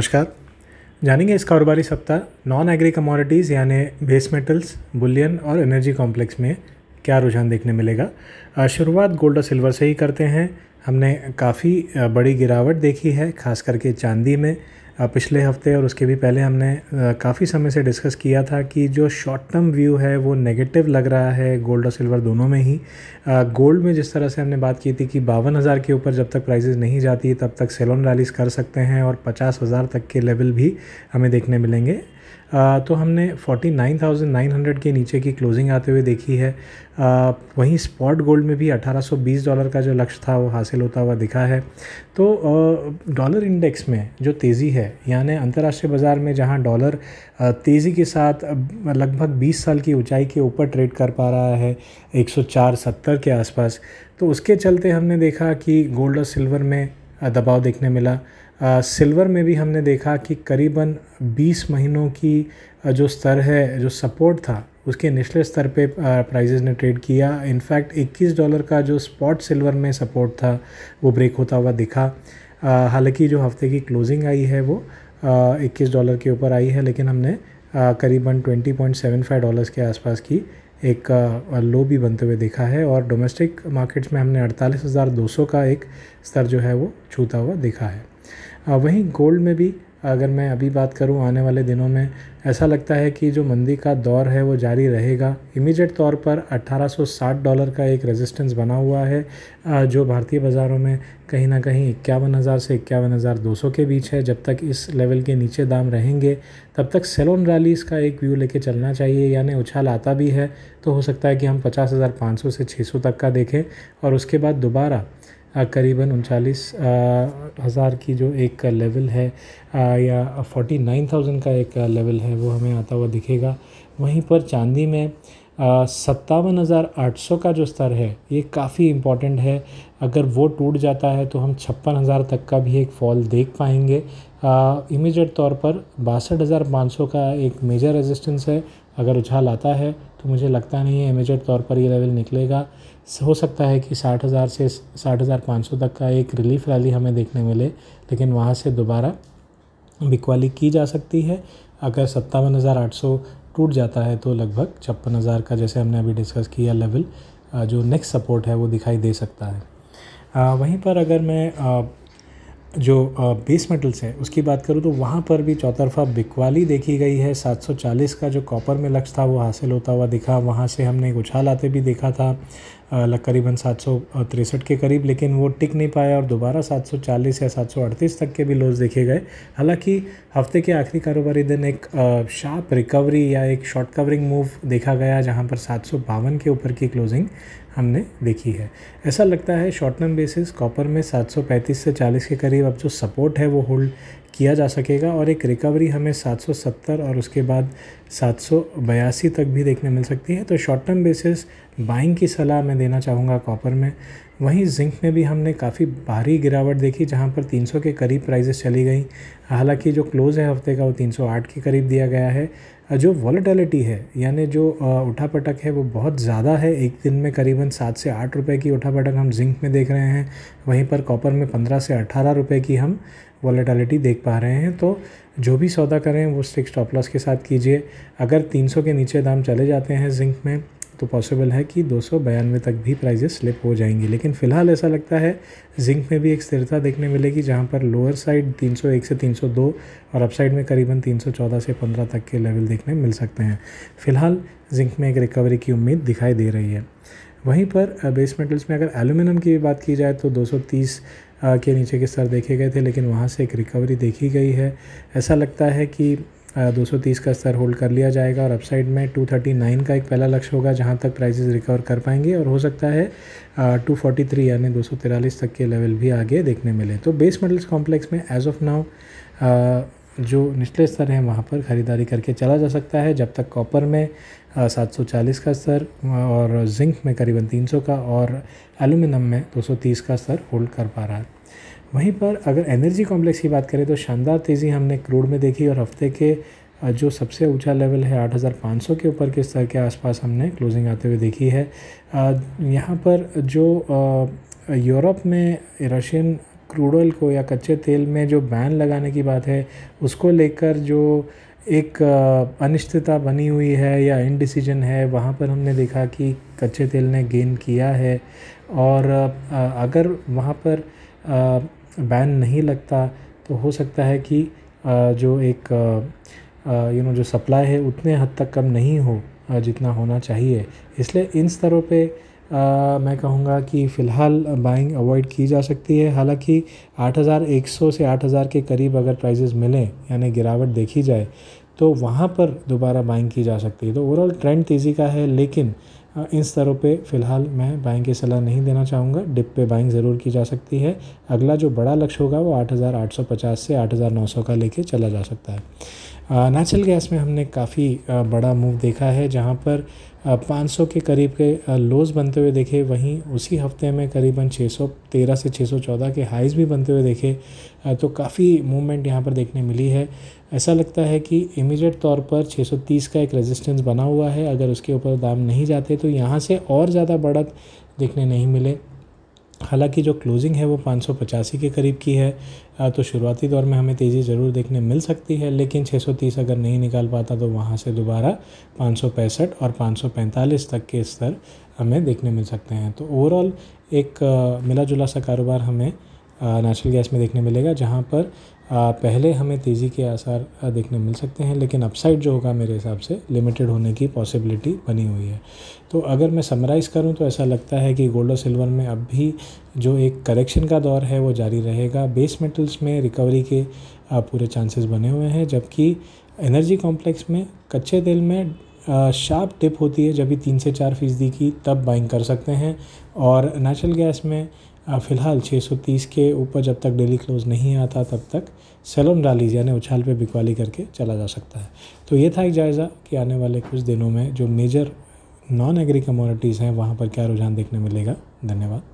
नमस्कार जानेंगे इस कारोबारी सप्ताह नॉन एग्री कमोडिटीज़ यानी बेस मेटल्स बुलियन और एनर्जी कॉम्प्लेक्स में क्या रुझान देखने मिलेगा शुरुआत गोल्ड और सिल्वर से ही करते हैं हमने काफ़ी बड़ी गिरावट देखी है खास करके चांदी में पिछले हफ्ते और उसके भी पहले हमने काफ़ी समय से डिस्कस किया था कि जो शॉर्ट टर्म व्यू है वो नेगेटिव लग रहा है गोल्ड और सिल्वर दोनों में ही गोल्ड में जिस तरह से हमने बात की थी कि बावन हज़ार के ऊपर जब तक प्राइजेज नहीं जाती तब तक सेलोन रैलीस कर सकते हैं और पचास हज़ार तक के लेवल भी हमें देखने मिलेंगे तो हमने 49,900 के नीचे की क्लोजिंग आते हुए देखी है वहीं स्पॉट गोल्ड में भी 1820 डॉलर का जो लक्ष्य था वो हासिल होता हुआ दिखा है तो डॉलर इंडेक्स में जो तेज़ी है यानी अंतर्राष्ट्रीय बाज़ार में जहां डॉलर तेज़ी के साथ लगभग 20 साल की ऊंचाई के ऊपर ट्रेड कर पा रहा है 104 70 के आसपास तो उसके चलते हमने देखा कि गोल्ड और सिल्वर में दबाव देखने मिला सिल्वर में भी हमने देखा कि करीबन 20 महीनों की जो स्तर है जो सपोर्ट था उसके निचले स्तर पे प्राइजेज़ ने ट्रेड किया इनफैक्ट 21 डॉलर का जो स्पॉट सिल्वर में सपोर्ट था वो ब्रेक होता हुआ दिखा हालांकि जो हफ्ते की क्लोजिंग आई है वो इक्कीस डॉलर के ऊपर आई है लेकिन हमने करीबन 20.75 डॉलर्स के आसपास की एक लो भी बनते हुए देखा है और डोमेस्टिक मार्केट्स में हमने 48,200 का एक स्तर जो है वो छूता हुआ देखा है वहीं गोल्ड में भी अगर मैं अभी बात करूँ आने वाले दिनों में ऐसा लगता है कि जो मंदी का दौर है वो जारी रहेगा इमीडिएट तौर पर 1860 डॉलर का एक रेजिस्टेंस बना हुआ है जो भारतीय बाज़ारों में कहीं ना कहीं इक्यावन हज़ार से इक्यावन हज़ार दो सौ के बीच है जब तक इस लेवल के नीचे दाम रहेंगे तब तक सेलोन रैलीज़ का एक व्यू लेके चलना चाहिए यानी उछाल आता भी है तो हो सकता है कि हम पचास हज़ार पाँच सौ से छः सौ तक का देखें और उसके बाद दोबारा करीबन उनचालीस हज़ार की जो एक लेवल है या फोर्टी नाइन थाउजेंड का एक लेवल है वो हमें आता हुआ दिखेगा वहीं पर चांदी में सत्तावन हज़ार आठ सौ का जो स्तर है ये काफ़ी इम्पॉर्टेंट है अगर वो टूट जाता है तो हम छप्पन हज़ार तक का भी एक फॉल देख पाएंगे इमीजिएट तौर पर बासठ हज़ार पाँच सौ का एक मेजर रेजिस्टेंस है अगर उछाल आता है तो मुझे लगता नहीं है इमीजिएट तौर पर ये लेवल निकलेगा हो सकता है कि साठ हज़ार से साठ हज़ार पाँच सौ तक का एक रिलीफ रैली हमें देखने मिले लेकिन वहाँ से दोबारा बिकवाली की जा सकती है अगर सत्तावन हज़ार आठ सौ टूट जाता है तो लगभग छप्पन हज़ार का जैसे हमने अभी डिस्कस किया लेवल जो नेक्स्ट सपोर्ट है वो दिखाई दे सकता है आ, वहीं पर अगर मैं आ, जो बेस मेटल्स है उसकी बात करूँ तो वहाँ पर भी चौतरफा बिकवाली देखी गई है 740 का जो कॉपर में लक्ष्य था वो हासिल होता हुआ दिखा वहाँ से हमने एक उछाल आते भी देखा था करीबन सात सौ तिरसठ के करीब लेकिन वो टिक नहीं पाया और दोबारा 740 या 738 तक के भी लोज देखे गए हालांकि हफ्ते के आखिरी कारोबारी दिन एक शार्प रिकवरी या एक शॉर्ट कवरिंग मूव देखा गया जहां पर सात के ऊपर की क्लोजिंग हमने देखी है ऐसा लगता है शॉर्ट टर्म बेसिस कॉपर में 735 से 40 के करीब अब जो सपोर्ट है वो होल्ड किया जा सकेगा और एक रिकवरी हमें 770 और उसके बाद सात तक भी देखने मिल सकती है तो शॉर्ट टर्म बेसिस बाइंग की सलाह मैं देना चाहूँगा कॉपर में वहीं जिंक में भी हमने काफ़ी भारी गिरावट देखी जहाँ पर 300 के करीब प्राइजेस चली गई हालांकि जो क्लोज़ है हफ्ते का वो 308 के करीब दिया गया है जो वॉलेटिलिटी है यानी जो उठापटक है वो बहुत ज़्यादा है एक दिन में करीबन सात से आठ रुपये की उठापटक हम जिंक में देख रहे हैं वहीं पर कॉपर में पंद्रह से अठारह रुपये की हम वॉलेटालिटी देख पा रहे हैं तो जो भी सौदा करें वो स्टिक स्टॉप लॉस के साथ कीजिए अगर 300 के नीचे दाम चले जाते हैं जिंक में तो पॉसिबल है कि दो तक भी प्राइजेस स्लिप हो जाएंगी लेकिन फ़िलहाल ऐसा लगता है जिंक में भी एक स्थिरता देखने मिलेगी जहां पर लोअर साइड 301 से 302 और अप साइड में करीबन 314 से 15 तक के लेवल देखने मिल सकते हैं फ़िलहाल जिंक में एक रिकवरी की उम्मीद दिखाई दे रही है वहीं पर बेस मेटल्स में अगर एलुमिनियम की बात की जाए तो दो के नीचे के स्तर देखे गए थे लेकिन वहाँ से एक रिकवरी देखी गई है ऐसा लगता है कि 230 का स्तर होल्ड कर लिया जाएगा और अपसाइड में 239 का एक पहला लक्ष्य होगा जहां तक प्राइसेस रिकवर कर पाएंगे और हो सकता है 243 यानी दो तक के लेवल भी आगे देखने मिले तो बेस मेटल्स कॉम्प्लेक्स में एज ऑफ नाउ जो निचले स्तर हैं वहाँ पर ख़रीदारी करके चला जा सकता है जब तक कॉपर में 740 का स्तर और जिंक में करीबन 300 का और एल्यूमिनियम में 230 का स्तर होल्ड कर पा रहा है वहीं पर अगर एनर्जी कॉम्प्लेक्स की बात करें तो शानदार तेज़ी हमने क्रूड में देखी और हफ्ते के जो सबसे ऊंचा लेवल है 8,500 के ऊपर के स्तर के आसपास हमने क्लोजिंग आते हुए देखी है यहाँ पर जो यूरोप में रशियन क्रूड ऑयल को या कच्चे तेल में जो बैन लगाने की बात है उसको लेकर जो एक अनिश्चितता बनी हुई है या इनडिसीजन है वहाँ पर हमने देखा कि कच्चे तेल ने गेन किया है और अगर वहाँ पर बैन नहीं लगता तो हो सकता है कि जो एक यू नो जो सप्लाई है उतने हद तक कम नहीं हो जितना होना चाहिए इसलिए इन स्तरों पे मैं कहूँगा कि फ़िलहाल बाइंग अवॉइड की जा सकती है हालांकि 8100 से 8000 के करीब अगर प्राइजेज़ मिलें यानी गिरावट देखी जाए तो वहाँ पर दोबारा बाइंग की जा सकती है तो ओवरऑल ट्रेंड तेज़ी का है लेकिन इन स्तरों पे फ़िलहाल मैं बाइंग की सलाह नहीं देना चाहूँगा डिप पे बाइंग ज़रूर की जा सकती है अगला जो बड़ा लक्ष्य होगा वो 8,850 से 8,900 का लेके चला जा सकता है नेचुरल गैस में हमने काफ़ी बड़ा मूव देखा है जहां पर 500 के करीब के लोज़ बनते हुए देखे वहीं उसी हफ्ते में करीबन 613 से 614 के हाइज़ भी बनते हुए देखे तो काफ़ी मूवमेंट यहां पर देखने मिली है ऐसा लगता है कि इमीडिएट तौर पर 630 का एक रेजिस्टेंस बना हुआ है अगर उसके ऊपर दाम नहीं जाते तो यहाँ से और ज़्यादा बढ़त देखने नहीं मिले हालांकि जो क्लोजिंग है वो पाँच के करीब की है तो शुरुआती दौर में हमें तेज़ी ज़रूर देखने मिल सकती है लेकिन 630 अगर नहीं निकाल पाता तो वहाँ से दोबारा पाँच और 545 तक के स्तर हमें देखने मिल सकते हैं तो ओवरऑल एक मिला जुला सा कारोबार हमें नेचुरल गैस में देखने मिलेगा जहाँ पर पहले हमें तेज़ी के आसार देखने मिल सकते हैं लेकिन अपसाइड जो होगा मेरे हिसाब से लिमिटेड होने की पॉसिबिलिटी बनी हुई है तो अगर मैं समराइज़ करूं तो ऐसा लगता है कि गोल्ड और सिल्वर में अब भी जो एक करेक्शन का दौर है वो जारी रहेगा बेस मेटल्स में रिकवरी के पूरे चांसेस बने हुए हैं जबकि एनर्जी कॉम्प्लेक्स में कच्चे तेल में शार्प टिप होती है जब भी तीन से चार फीसदी की तब बाइंग कर सकते हैं और नेचुरल गैस में फ़िलहाल 630 के ऊपर जब तक डेली क्लोज नहीं आता तब तक सेलोन डालीज यानी उछाल पे बिकवाली करके चला जा सकता है तो ये था एक जायज़ा कि आने वाले कुछ दिनों में जो मेजर नॉन एग्री कमोडिटीज़ हैं वहाँ पर क्या रुझान देखने मिलेगा धन्यवाद